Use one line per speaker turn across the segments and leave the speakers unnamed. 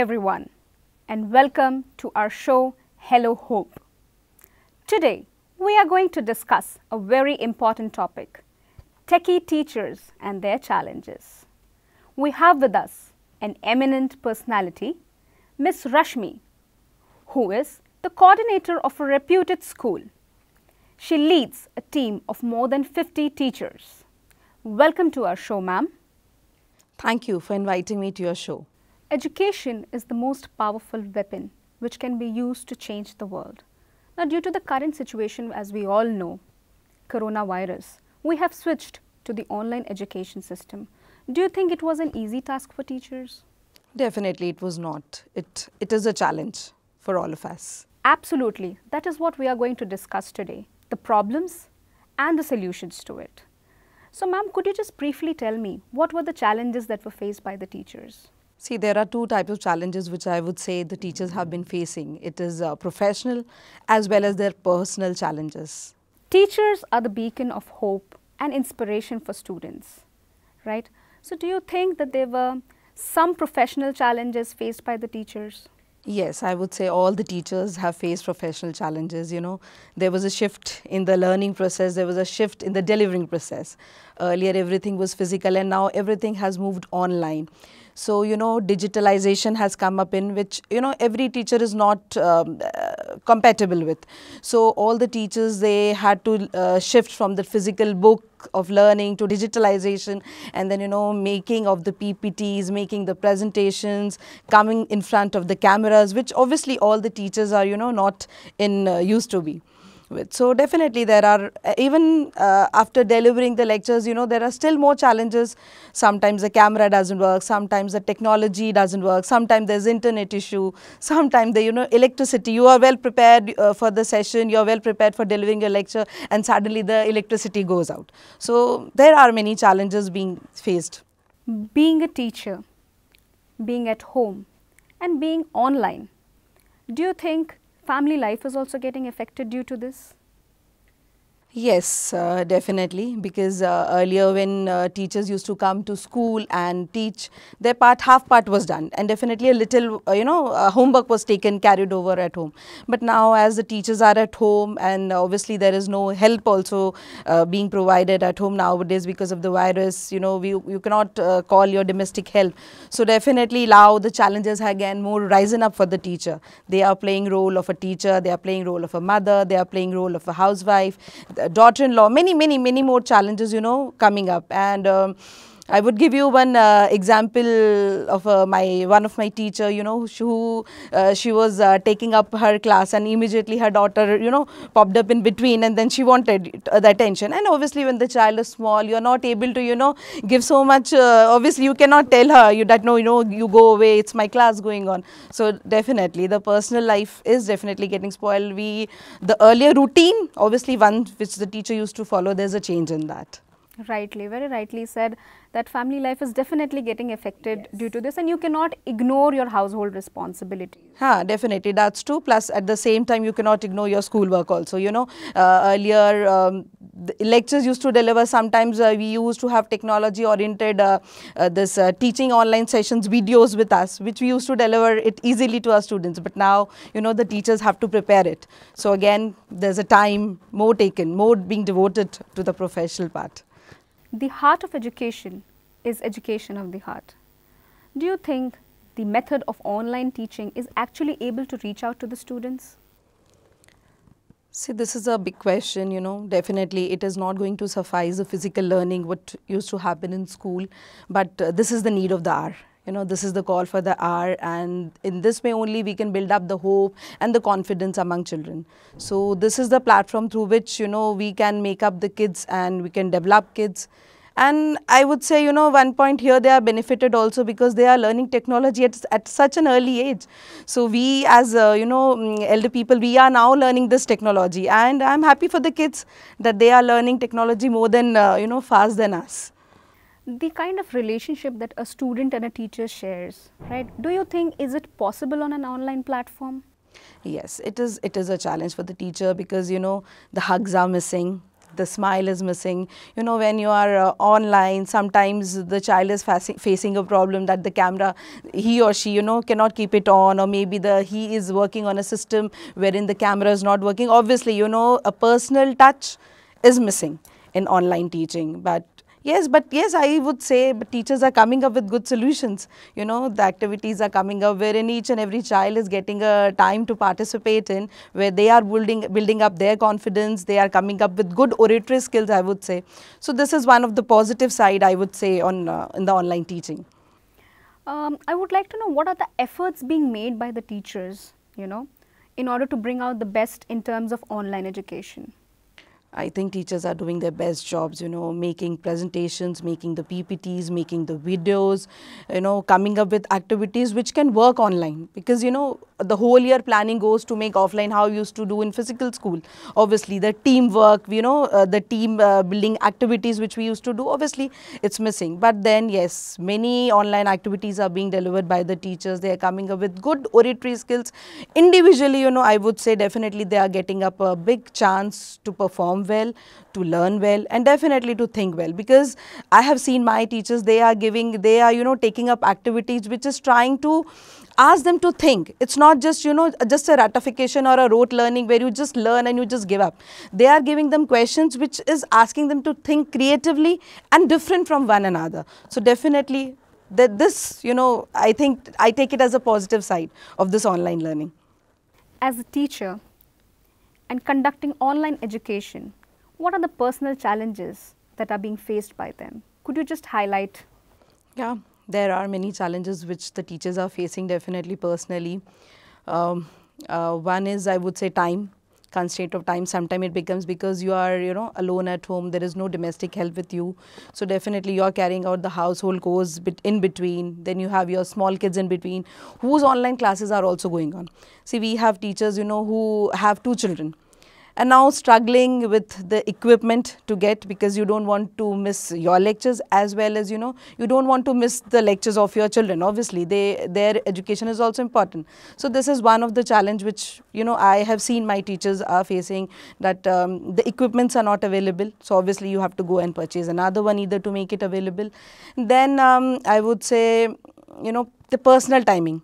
everyone, and welcome to our show Hello Hope. Today, we are going to discuss a very important topic techie teachers and their challenges. We have with us an eminent personality, Ms. Rashmi, who is the coordinator of a reputed school. She leads a team of more than 50 teachers. Welcome to our show, ma'am. Thank you for inviting me to your show. Education is the most powerful weapon which can be used to change the world. Now, due to the current situation, as we all know, coronavirus, we have switched to the online education system. Do you think it was an easy task for teachers?
Definitely, it was not. It, it is a challenge for all of us.
Absolutely. That is what we are going to discuss today the problems and the solutions to it. So, ma'am, could you just briefly tell me what were the challenges that were faced by the teachers?
See, there are two types of challenges which I would say the teachers have been facing. It is uh, professional as well as their personal
challenges. Teachers are the beacon of hope and inspiration for students, right? So do you think that there were some professional challenges faced by the teachers?
Yes, I would say all the teachers have faced professional challenges. You know, there was a shift in the learning process, there was a shift in the delivering process. Earlier, everything was physical, and now everything has moved online. So, you know, digitalization has come up in which, you know, every teacher is not um, uh, compatible with. So, all the teachers, they had to uh, shift from the physical book of learning to digitalization and then you know making of the PPTs, making the presentations, coming in front of the cameras which obviously all the teachers are you know not in uh, used to be with. So definitely there are, uh, even uh, after delivering the lectures, you know, there are still more challenges. Sometimes the camera doesn't work, sometimes the technology doesn't work, sometimes there's internet issue, sometimes the, you know, electricity. You are well prepared uh, for the session, you are well prepared for delivering your lecture and suddenly the electricity goes out. So there are many challenges
being faced. Being a teacher, being at home and being online, do you think family life is also getting affected due to this.
Yes, uh, definitely. Because uh, earlier when uh, teachers used to come to school and teach, their part, half part was done. And definitely a little, uh, you know, uh, homework was taken, carried over at home. But now as the teachers are at home and obviously there is no help also uh, being provided at home nowadays because of the virus, you know, we, you cannot call your domestic help. So definitely now the challenges again more rising up for the teacher. They are playing role of a teacher, they are playing role of a mother, they are playing role of a housewife daughter-in-law, many, many, many more challenges, you know, coming up. And um, I would give you one uh, example of uh, my one of my teacher, you know, who uh, she was uh, taking up her class and immediately her daughter, you know, popped up in between and then she wanted uh, the attention. And obviously when the child is small, you're not able to, you know, give so much, uh, obviously you cannot tell her you that no, you know, you go away, it's my class going on. So definitely the personal life is definitely getting spoiled. We, the earlier routine, obviously one which the teacher used to follow, there's a change in that.
Rightly, very rightly said that family life is definitely getting affected yes. due to this and you cannot ignore your household responsibilities.
Ha, definitely, that's true. Plus, at the same time, you cannot ignore your schoolwork also. You know, uh, earlier um, lectures used to deliver, sometimes uh, we used to have technology oriented uh, uh this uh, teaching online sessions videos with us, which we used to deliver it easily to our students. But now, you know, the teachers have to prepare it. So again, there's a time more taken, more being devoted to the professional part
the heart of education is education of the heart. Do you think the method of online teaching is actually able to reach out to the students? See, this is a
big question, you know, definitely it is not going to suffice the physical learning what used to happen in school, but uh, this is the need of the hour. You know, this is the call for the hour and in this way only we can build up the hope and the confidence among children. So this is the platform through which, you know, we can make up the kids and we can develop kids and I would say, you know, one point here, they are benefited also because they are learning technology at, at such an early age. So we as, uh, you know, mm, elder people, we are now learning this technology. And I'm happy for the kids that they are learning technology more than, uh, you know, fast than us.
The kind of relationship that a student and a teacher shares, right? Do you think, is it possible on an online platform?
Yes, it is, it is a challenge for the teacher because, you know, the hugs are missing the smile is missing. You know, when you are uh, online, sometimes the child is facing a problem that the camera, he or she, you know, cannot keep it on or maybe the he is working on a system wherein the camera is not working. Obviously, you know, a personal touch is missing in online teaching. But Yes, but yes, I would say teachers are coming up with good solutions. You know, the activities are coming up wherein each and every child is getting a time to participate in, where they are building building up their confidence, they are coming up with good oratory skills, I would say. So this is one of the positive side, I would say, on uh, in the online teaching.
Um, I would like to know what are the efforts being made by the teachers, you know, in order to bring out the best in terms of online education?
I think teachers are doing their best jobs, you know, making presentations, making the PPTs, making the videos, you know, coming up with activities which can work online because, you know, the whole year planning goes to make offline how you used to do in physical school. Obviously, the teamwork, you know, uh, the team uh, building activities which we used to do, obviously, it's missing. But then, yes, many online activities are being delivered by the teachers. They are coming up with good oratory skills. Individually, you know, I would say definitely they are getting up a big chance to perform perform well, to learn well and definitely to think well because I have seen my teachers, they are giving, they are, you know, taking up activities which is trying to ask them to think. It's not just, you know, just a ratification or a rote learning where you just learn and you just give up. They are giving them questions which is asking them to think creatively and different from one another. So definitely that this, you know, I think I take it as a positive side of this online learning.
As a teacher, and conducting online education, what are the personal challenges that are being faced by them? Could you just highlight? Yeah,
there are many challenges which the teachers are facing definitely personally. Um, uh, one is, I would say, time constraint of time sometimes it becomes because you are you know alone at home there is no domestic help with you so definitely you're carrying out the household chores in between then you have your small kids in between whose online classes are also going on see we have teachers you know who have two children and now struggling with the equipment to get because you don't want to miss your lectures as well as you know you don't want to miss the lectures of your children obviously they their education is also important so this is one of the challenge which you know i have seen my teachers are facing that um, the equipments are not available so obviously you have to go and purchase another one either to make it available then um, i would say you know the personal timing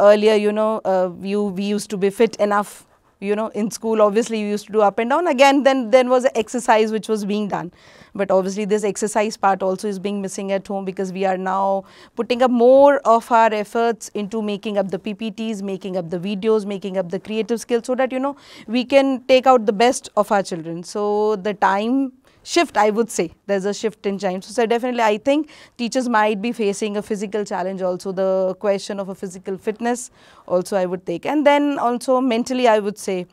earlier you know uh, you we used to be fit enough you know, in school obviously we used to do up and down. Again, then then was exercise which was being done. But obviously this exercise part also is being missing at home because we are now putting up more of our efforts into making up the PPTs, making up the videos, making up the creative skills so that, you know, we can take out the best of our children. So the time shift I would say there's a shift in time. So, so, definitely I think teachers might be facing a physical challenge also the question of a physical fitness also I would take and then also mentally I would say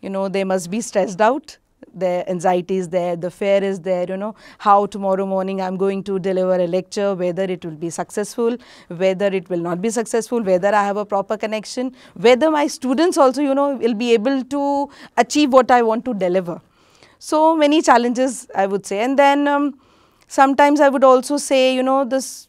you know they must be stressed out their anxiety is there, the fear is there, you know, how tomorrow morning I'm going to deliver a lecture, whether it will be successful, whether it will not be successful, whether I have a proper connection, whether my students also, you know, will be able to achieve what I want to deliver. So, many challenges I would say and then um, sometimes I would also say you know this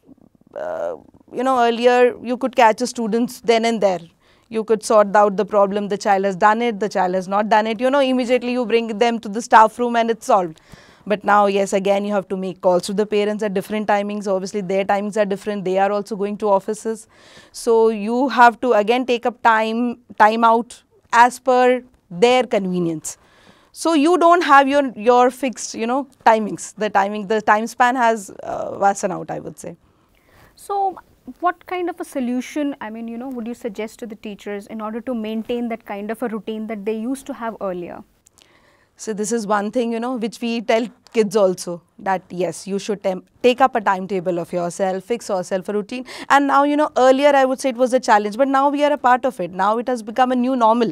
uh, you know earlier you could catch the students then and there you could sort out the problem the child has done it the child has not done it you know immediately you bring them to the staff room and it's solved but now yes again you have to make calls to the parents at different timings obviously their timings are different they are also going to offices so you have to again take up time time out as per their convenience so you don't have your, your fixed, you know, timings, the timing, the time span has uh, out, I would say.
So what kind of a solution, I mean, you know, would you suggest to the teachers in order to maintain that kind of a routine that they used to have earlier?
So this is one thing, you know, which we tell kids also that yes you should take up a timetable of yourself fix yourself a routine and now you know earlier i would say it was a challenge but now we are a part of it now it has become a new normal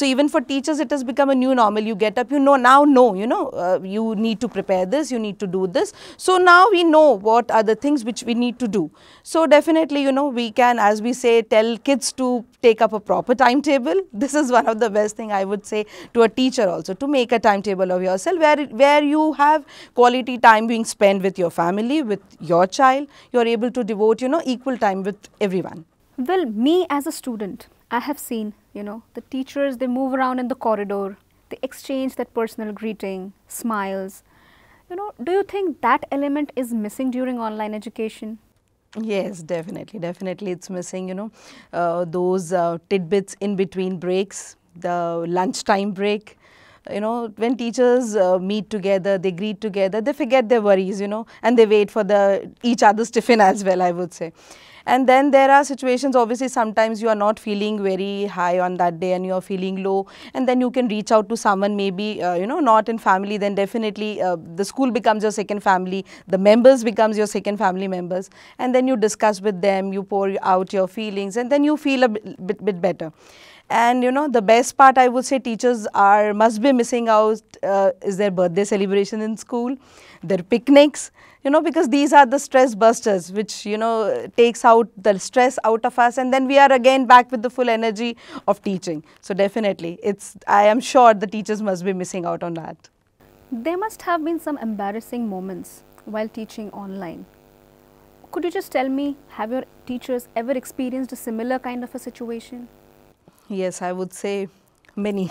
so even for teachers it has become a new normal you get up you know now know you know uh, you need to prepare this you need to do this so now we know what are the things which we need to do so definitely you know we can as we say tell kids to take up a proper timetable this is one of the best thing i would say to a teacher also to make a timetable of yourself where where you have have quality time being spent with your family, with your child. You're able to devote, you know, equal time with everyone.
Well, me as a student, I have seen, you know, the teachers, they move around in the corridor. They exchange that personal greeting, smiles. You know, do you think that element is missing during online education?
Yes, definitely, definitely. It's missing, you know, uh, those uh, tidbits in between breaks, the lunchtime break, you know, when teachers uh, meet together, they greet together, they forget their worries, you know, and they wait for the each other's tiffin as well, I would say. And then there are situations, obviously, sometimes you are not feeling very high on that day and you are feeling low. And then you can reach out to someone, maybe, uh, you know, not in family, then definitely uh, the school becomes your second family, the members becomes your second family members. And then you discuss with them, you pour out your feelings, and then you feel a bit, bit, bit better. And you know, the best part I would say teachers are must be missing out uh, is their birthday celebration in school, their picnics, you know, because these are the stress busters which, you know, takes out the stress out of us and then we are again back with the full energy of teaching. So definitely, it's, I am sure the teachers must be missing out on that.
There must have been some embarrassing moments while teaching online. Could you just tell me, have your teachers ever experienced a similar kind of a situation?
Yes, I would say many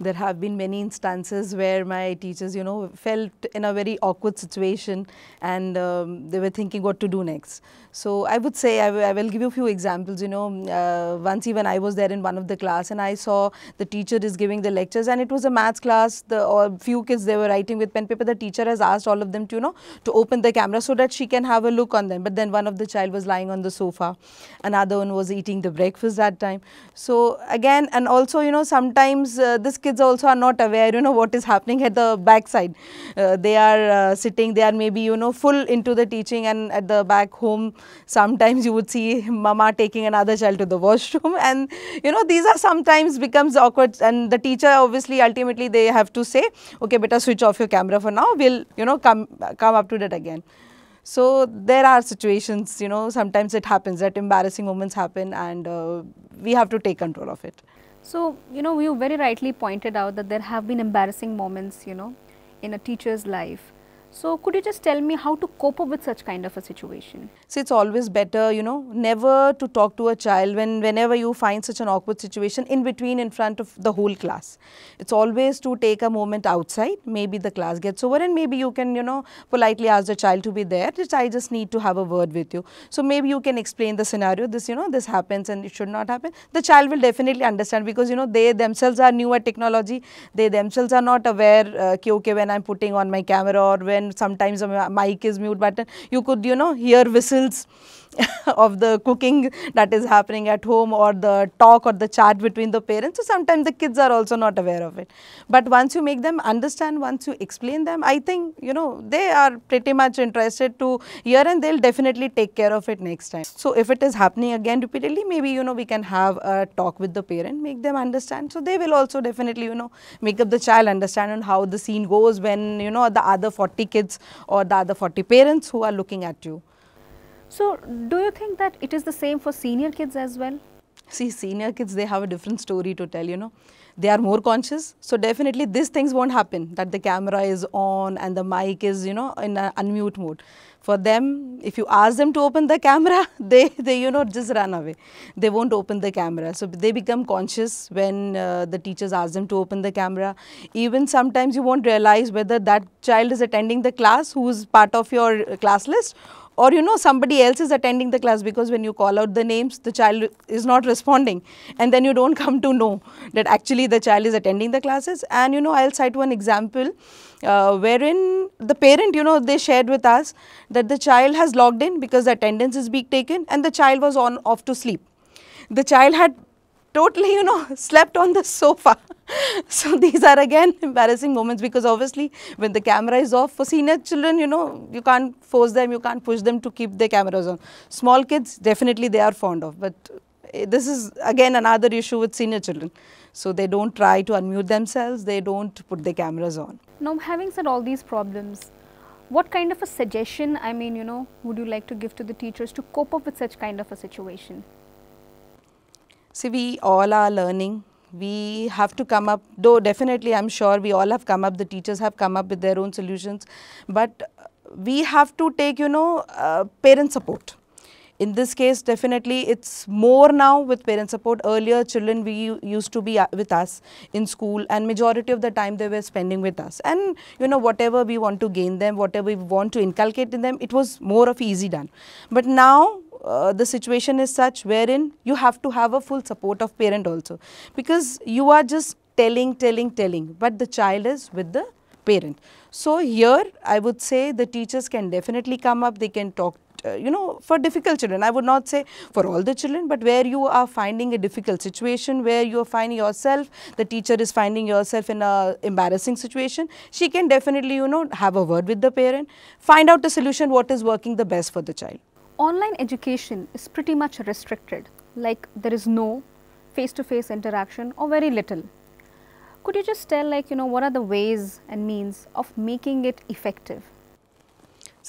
there have been many instances where my teachers, you know, felt in a very awkward situation and um, they were thinking what to do next. So I would say, I, will give you a few examples, you know, uh, once even I was there in one of the class and I saw the teacher is giving the lectures and it was a maths class, the or few kids they were writing with pen paper, the teacher has asked all of them to, you know, to open the camera so that she can have a look on them. But then one of the child was lying on the sofa, another one was eating the breakfast that time. So again, and also, you know, sometimes uh, these kids also are not aware, you know, what is happening at the backside. Uh, they are uh, sitting, they are maybe, you know, full into the teaching and at the back home, sometimes you would see mama taking another child to the washroom and, you know, these are sometimes becomes awkward and the teacher obviously ultimately they have to say, okay, better switch off your camera for now, we'll, you know, come, come up to that again. So there are situations, you know, sometimes it happens that embarrassing moments happen and uh, we have to take control of it.
So, you know, you very rightly pointed out that there have been embarrassing moments, you know, in a teacher's life so could you just tell me how to cope up with such kind of a situation? See, it's always better, you know, never to talk to a child when whenever you
find such an awkward situation in between in front of the whole class. It's always to take a moment outside, maybe the class gets over and maybe you can, you know, politely ask the child to be there, just I just need to have a word with you. So maybe you can explain the scenario, this, you know, this happens and it should not happen. The child will definitely understand because, you know, they themselves are new at technology, they themselves are not aware, uh, okay, okay, when I'm putting on my camera or when sometimes a mic is mute button. You could, you know, hear whistles of the cooking that is happening at home or the talk or the chat between the parents. So sometimes the kids are also not aware of it. But once you make them understand, once you explain them, I think, you know, they are pretty much interested to hear and they'll definitely take care of it next time. So if it is happening again repeatedly, maybe, you know, we can have a talk with the parent, make them understand. So they will also definitely, you know, make up the child understand on how the scene goes when, you know, the other 40 kids or the other 40 parents who are looking at you.
So, do you think that it is the same for senior kids as well? See,
senior kids, they have a different story to tell, you know. They are more conscious. So, definitely these things won't happen that the camera is on and the mic is, you know, in an unmute mode. For them, if you ask them to open the camera, they, they you know, just run away. They won't open the camera. So, they become conscious when uh, the teachers ask them to open the camera. Even sometimes you won't realize whether that child is attending the class who is part of your class list or you know somebody else is attending the class because when you call out the names the child is not responding and then you don't come to know that actually the child is attending the classes and you know I'll cite one example uh, wherein the parent you know they shared with us that the child has logged in because the attendance is being taken and the child was on off to sleep. The child had totally you know slept on the sofa. so these are again embarrassing moments because obviously when the camera is off for senior children you know you can't force them, you can't push them to keep their cameras on. Small kids definitely they are fond of but eh, this is again another issue with senior children. So they don't try to unmute themselves, they don't put their cameras on.
Now having said all these problems, what kind of a suggestion, I mean, you know, would you like to give to the teachers to cope up with such kind of a situation?
See, we all are learning. We have to come up, though definitely I'm sure we all have come up, the teachers have come up with their own solutions, but we have to take, you know, uh, parent support. In this case, definitely it's more now with parent support. Earlier, children we used to be uh, with us in school and majority of the time they were spending with us. And, you know, whatever we want to gain them, whatever we want to inculcate in them, it was more of easy done. But now uh, the situation is such wherein you have to have a full support of parent also because you are just telling, telling, telling, but the child is with the parent. So here I would say the teachers can definitely come up, they can talk uh, you know, for difficult children. I would not say for all the children, but where you are finding a difficult situation, where you are finding yourself, the teacher is finding yourself in a embarrassing situation, she can definitely, you know, have a word with the parent, find out the solution, what is working the best for the child
online education is pretty much restricted, like there is no face-to-face -face interaction or very little. Could you just tell like, you know, what are the ways and means of making it effective?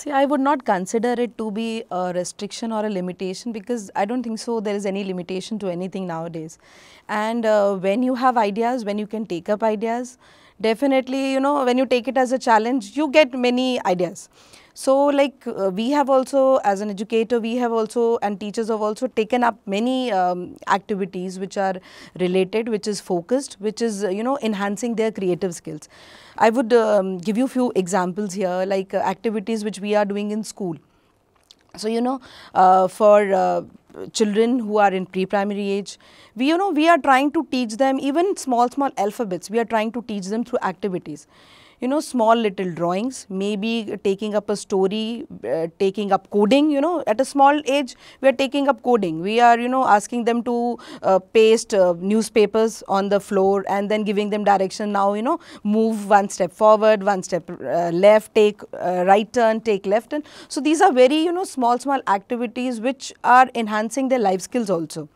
See, I would not consider
it to be a restriction or a limitation because I don't think so there is any limitation to anything nowadays. And uh, when you have ideas, when you can take up ideas, definitely, you know, when you take it as a challenge, you get many ideas. So like uh, we have also as an educator, we have also and teachers have also taken up many um, activities which are related, which is focused, which is, you know, enhancing their creative skills. I would um, give you a few examples here like uh, activities which we are doing in school. So, you know, uh, for uh, children who are in pre-primary age, we, you know, we are trying to teach them even small, small alphabets. We are trying to teach them through activities you know, small little drawings, maybe taking up a story, uh, taking up coding, you know, at a small age, we are taking up coding. We are, you know, asking them to uh, paste uh, newspapers on the floor and then giving them direction now, you know, move one step forward, one step uh, left, take uh, right turn, take left turn. So, these are very, you know, small, small activities which are enhancing their life skills also.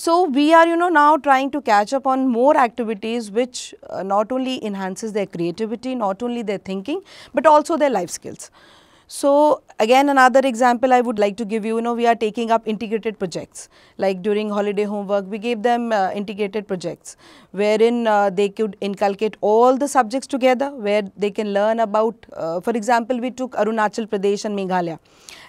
So, we are you know now trying to catch up on more activities which uh, not only enhances their creativity, not only their thinking, but also their life skills. So again another example I would like to give you, you know we are taking up integrated projects like during holiday homework we gave them uh, integrated projects wherein uh, they could inculcate all the subjects together where they can learn about uh, for example we took Arunachal Pradesh and Meghalaya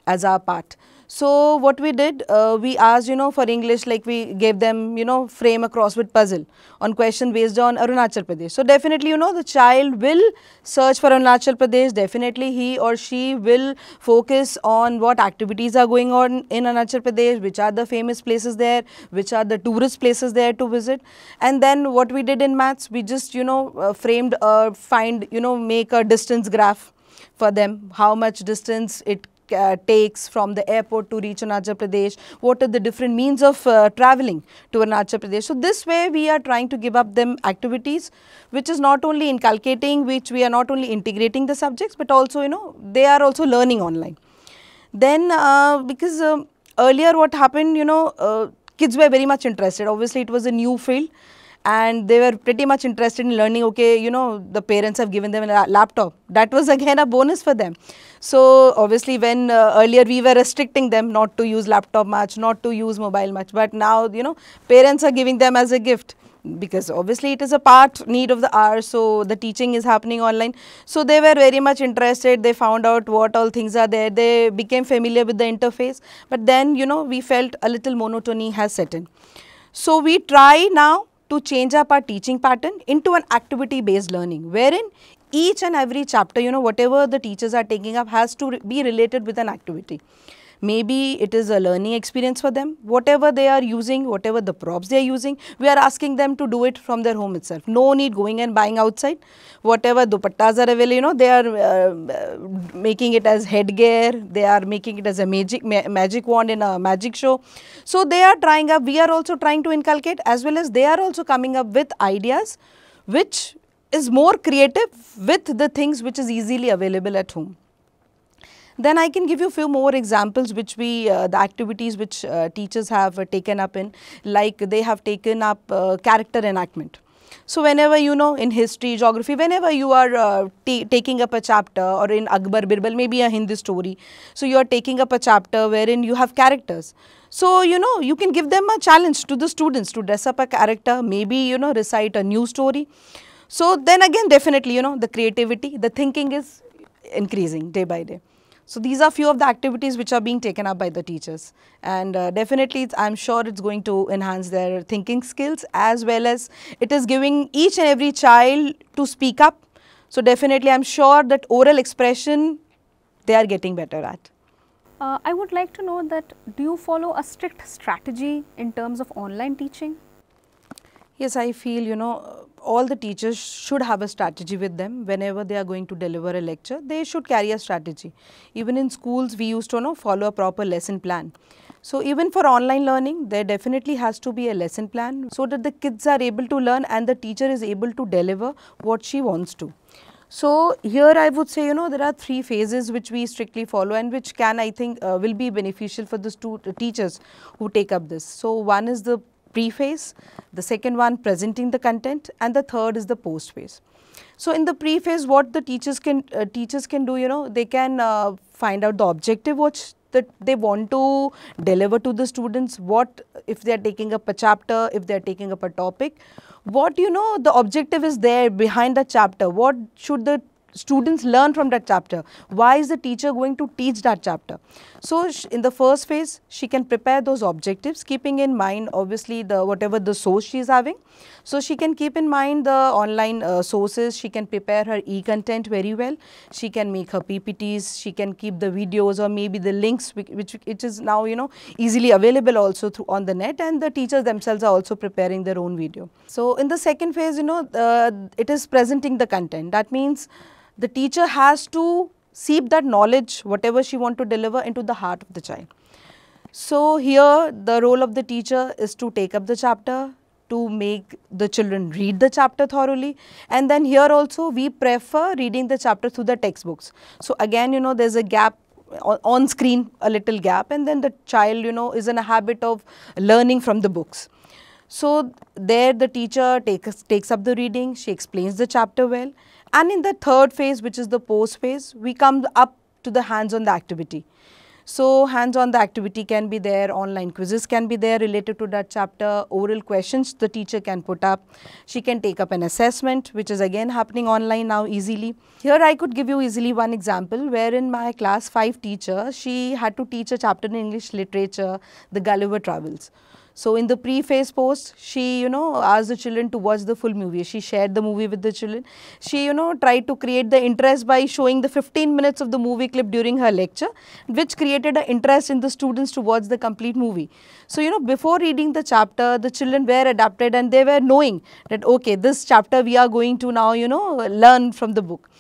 as our part so what we did, uh, we asked, you know, for English, like we gave them, you know, frame a crossword puzzle on question based on Arunachal Pradesh. So definitely, you know, the child will search for Arunachal Pradesh. Definitely he or she will focus on what activities are going on in Arunachal Pradesh, which are the famous places there, which are the tourist places there to visit. And then what we did in maths, we just, you know, uh, framed, uh, find, you know, make a distance graph for them, how much distance it uh, takes from the airport to reach Arunachal Pradesh, what are the different means of uh, traveling to Arunachal Pradesh. So this way we are trying to give up them activities which is not only inculcating, which we are not only integrating the subjects but also you know they are also learning online. Then uh, because um, earlier what happened you know uh, kids were very much interested obviously it was a new field and they were pretty much interested in learning okay you know the parents have given them a laptop that was again a bonus for them so obviously when uh, earlier we were restricting them not to use laptop much, not to use mobile much, but now you know parents are giving them as a gift because obviously it is a part need of the hour so the teaching is happening online so they were very much interested they found out what all things are there they became familiar with the interface but then you know we felt a little monotony has set in so we try now to change up our teaching pattern into an activity based learning wherein each and every chapter, you know, whatever the teachers are taking up has to be related with an activity. Maybe it is a learning experience for them, whatever they are using, whatever the props they are using, we are asking them to do it from their home itself. No need going and buying outside. Whatever dupattas are available, you know, they are uh, making it as headgear, they are making it as a magic, ma magic wand in a magic show. So they are trying up, we are also trying to inculcate as well as they are also coming up with ideas which is more creative with the things which is easily available at home. Then I can give you a few more examples which we, uh, the activities which uh, teachers have uh, taken up in, like they have taken up uh, character enactment. So whenever you know in history, geography, whenever you are uh, taking up a chapter or in Akbar Birbal, maybe a Hindi story, so you are taking up a chapter wherein you have characters. So, you know, you can give them a challenge to the students to dress up a character, maybe, you know, recite a new story. So then again, definitely, you know, the creativity, the thinking is increasing day by day. So these are few of the activities which are being taken up by the teachers. And uh, definitely, I'm sure it's going to enhance their thinking skills as well as it is giving each and every child to speak up. So definitely, I'm sure that oral expression, they are getting better at.
Uh, I would like to know that do you follow a strict strategy in terms of online teaching? Yes, I feel, you know, all the teachers should have a strategy
with them whenever they are going to deliver a lecture. They should carry a strategy. Even in schools, we used to know follow a proper lesson plan. So even for online learning, there definitely has to be a lesson plan so that the kids are able to learn and the teacher is able to deliver what she wants to. So here I would say, you know, there are three phases which we strictly follow and which can I think uh, will be beneficial for the teachers who take up this. So one is the preface, the second one presenting the content and the third is the post phase. So in the preface what the teachers can uh, teachers can do you know they can uh, find out the objective which that they want to deliver to the students what if they are taking up a chapter if they are taking up a topic what you know the objective is there behind the chapter what should the students learn from that chapter? Why is the teacher going to teach that chapter? So in the first phase, she can prepare those objectives, keeping in mind obviously the whatever the source she is having. So she can keep in mind the online uh, sources, she can prepare her e-content very well, she can make her PPTs, she can keep the videos or maybe the links which, which it is now you know easily available also through on the net and the teachers themselves are also preparing their own video. So in the second phase you know uh, it is presenting the content that means the teacher has to seep that knowledge, whatever she want to deliver into the heart of the child. So here the role of the teacher is to take up the chapter, to make the children read the chapter thoroughly and then here also we prefer reading the chapter through the textbooks. So again you know there is a gap on screen a little gap and then the child you know is in a habit of learning from the books. So there the teacher takes, takes up the reading, she explains the chapter well. And in the third phase, which is the post phase, we come up to the hands-on the activity. So hands-on the activity can be there, online quizzes can be there related to that chapter, oral questions the teacher can put up. She can take up an assessment which is again happening online now easily. Here I could give you easily one example Where in my class 5 teacher, she had to teach a chapter in English literature, The Gulliver Travels. So, in the preface post, she, you know, asked the children to watch the full movie. She shared the movie with the children. She, you know, tried to create the interest by showing the 15 minutes of the movie clip during her lecture, which created an interest in the students to watch the complete movie. So, you know, before reading the chapter, the children were adapted and they were knowing that, okay, this chapter we are going to now, you know, learn from the book.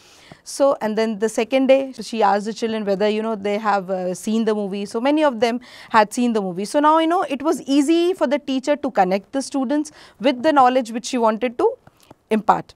So, and then the second day, she asked the children whether, you know, they have uh, seen the movie. So, many of them had seen the movie. So, now, you know, it was easy for the teacher to connect the students with the knowledge which she wanted to impart.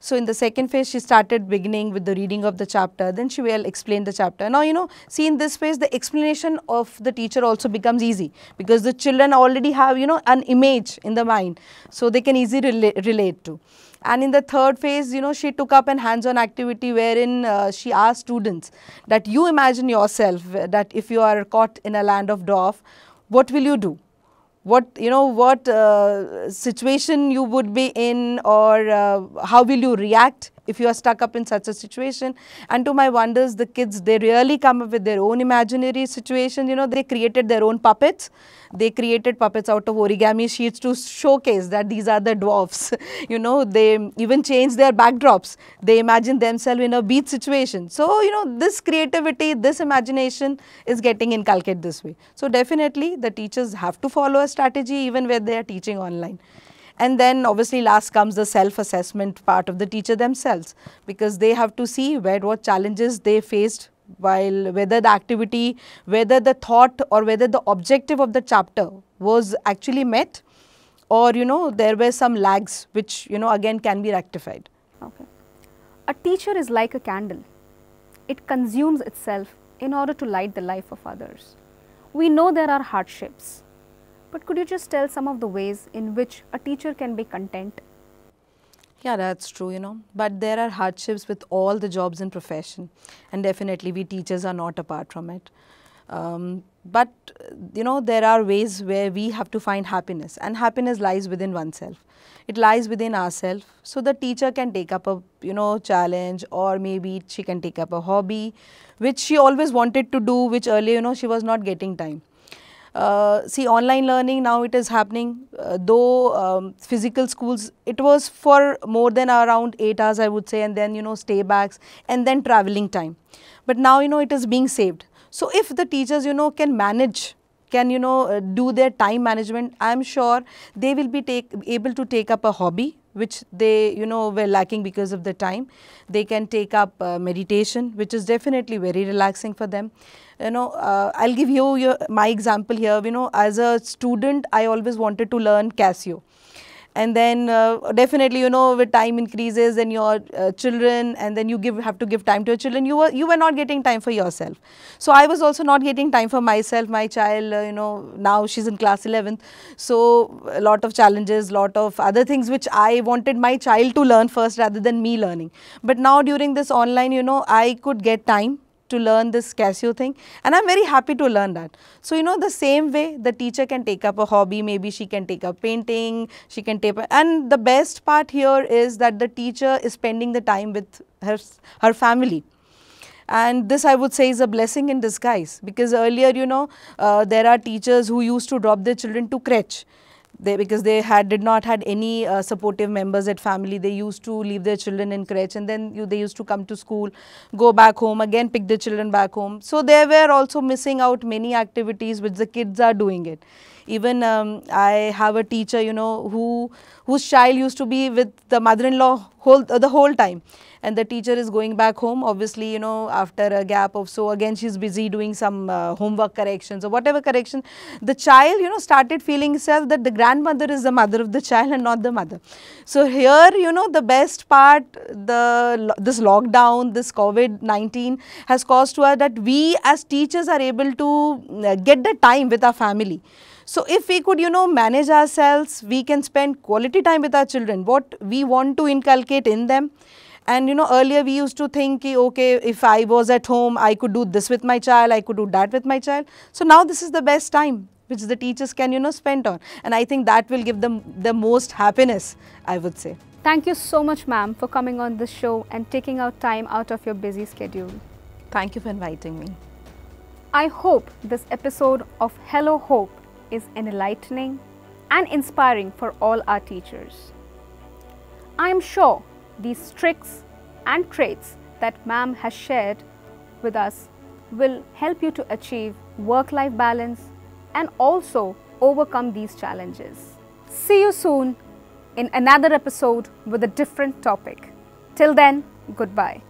So in the second phase, she started beginning with the reading of the chapter. Then she will explain the chapter. Now, you know, see in this phase, the explanation of the teacher also becomes easy because the children already have, you know, an image in the mind. So they can easily rela relate to. And in the third phase, you know, she took up an hands-on activity wherein uh, she asked students that you imagine yourself that if you are caught in a land of dwarf, what will you do? What, you know, what uh, situation you would be in or uh, how will you react if you are stuck up in such a situation. And to my wonders, the kids, they really come up with their own imaginary situation. You know, they created their own puppets. They created puppets out of origami sheets to showcase that these are the dwarfs. you know, they even change their backdrops. They imagine themselves in a beat situation. So, you know, this creativity, this imagination is getting inculcated this way. So, definitely the teachers have to follow a strategy even where they are teaching online. And then obviously last comes the self-assessment part of the teacher themselves because they have to see where what challenges they faced while whether the activity, whether the thought or whether the objective of the chapter was actually met or you know there were some lags which you know again can be rectified. Okay.
A teacher is like a candle. It consumes itself in order to light the life of others. We know there are hardships, but could you just tell some of the ways in which a teacher can be content?
Yeah, that's true, you know. But there are hardships with all the jobs and profession. And definitely we teachers are not apart from it. Um, but, you know, there are ways where we have to find happiness. And happiness lies within oneself. It lies within ourselves. So the teacher can take up a, you know, challenge or maybe she can take up a hobby, which she always wanted to do, which earlier, you know, she was not getting time uh, see online learning now it is happening uh, though um, physical schools it was for more than around 8 hours I would say and then you know stay backs and then traveling time but now you know it is being saved so if the teachers you know can manage can you know uh, do their time management I am sure they will be take able to take up a hobby which they you know were lacking because of the time. They can take up uh, meditation which is definitely very relaxing for them you know, uh, I'll give you your, my example here. You know, as a student, I always wanted to learn Casio. And then uh, definitely, you know, with time increases and your uh, children, and then you give have to give time to your children. You were you were not getting time for yourself. So I was also not getting time for myself. My child, uh, you know, now she's in class 11th. So a lot of challenges, lot of other things which I wanted my child to learn first rather than me learning. But now during this online, you know, I could get time to learn this Casio thing and I'm very happy to learn that. So, you know, the same way the teacher can take up a hobby, maybe she can take up painting, she can take up, and the best part here is that the teacher is spending the time with her, her family. And this I would say is a blessing in disguise because earlier, you know, uh, there are teachers who used to drop their children to crèche they because they had did not had any uh, supportive members at family they used to leave their children in crèche and then you, they used to come to school go back home again pick the children back home so they were also missing out many activities which the kids are doing it even um, I have a teacher, you know, who whose child used to be with the mother-in-law whole uh, the whole time, and the teacher is going back home. Obviously, you know, after a gap of so again she's busy doing some uh, homework corrections or whatever correction. The child, you know, started feeling itself that the grandmother is the mother of the child and not the mother. So here, you know, the best part, the this lockdown, this COVID-19 has caused to us that we as teachers are able to uh, get the time with our family. So if we could, you know, manage ourselves, we can spend quality time with our children, what we want to inculcate in them. And you know, earlier we used to think, okay, if I was at home, I could do this with my child, I could do that with my child. So now this is the best time which the teachers can, you know, spend on. And I think that will give them the most happiness, I would say.
Thank you so much, ma'am, for coming on this show and taking out time out of your busy schedule. Thank you for inviting me. I hope this episode of Hello Hope is enlightening and inspiring for all our teachers. I am sure these tricks and traits that ma'am has shared with us will help you to achieve work-life balance and also overcome these challenges. See you soon in another episode with a different topic. Till then, goodbye.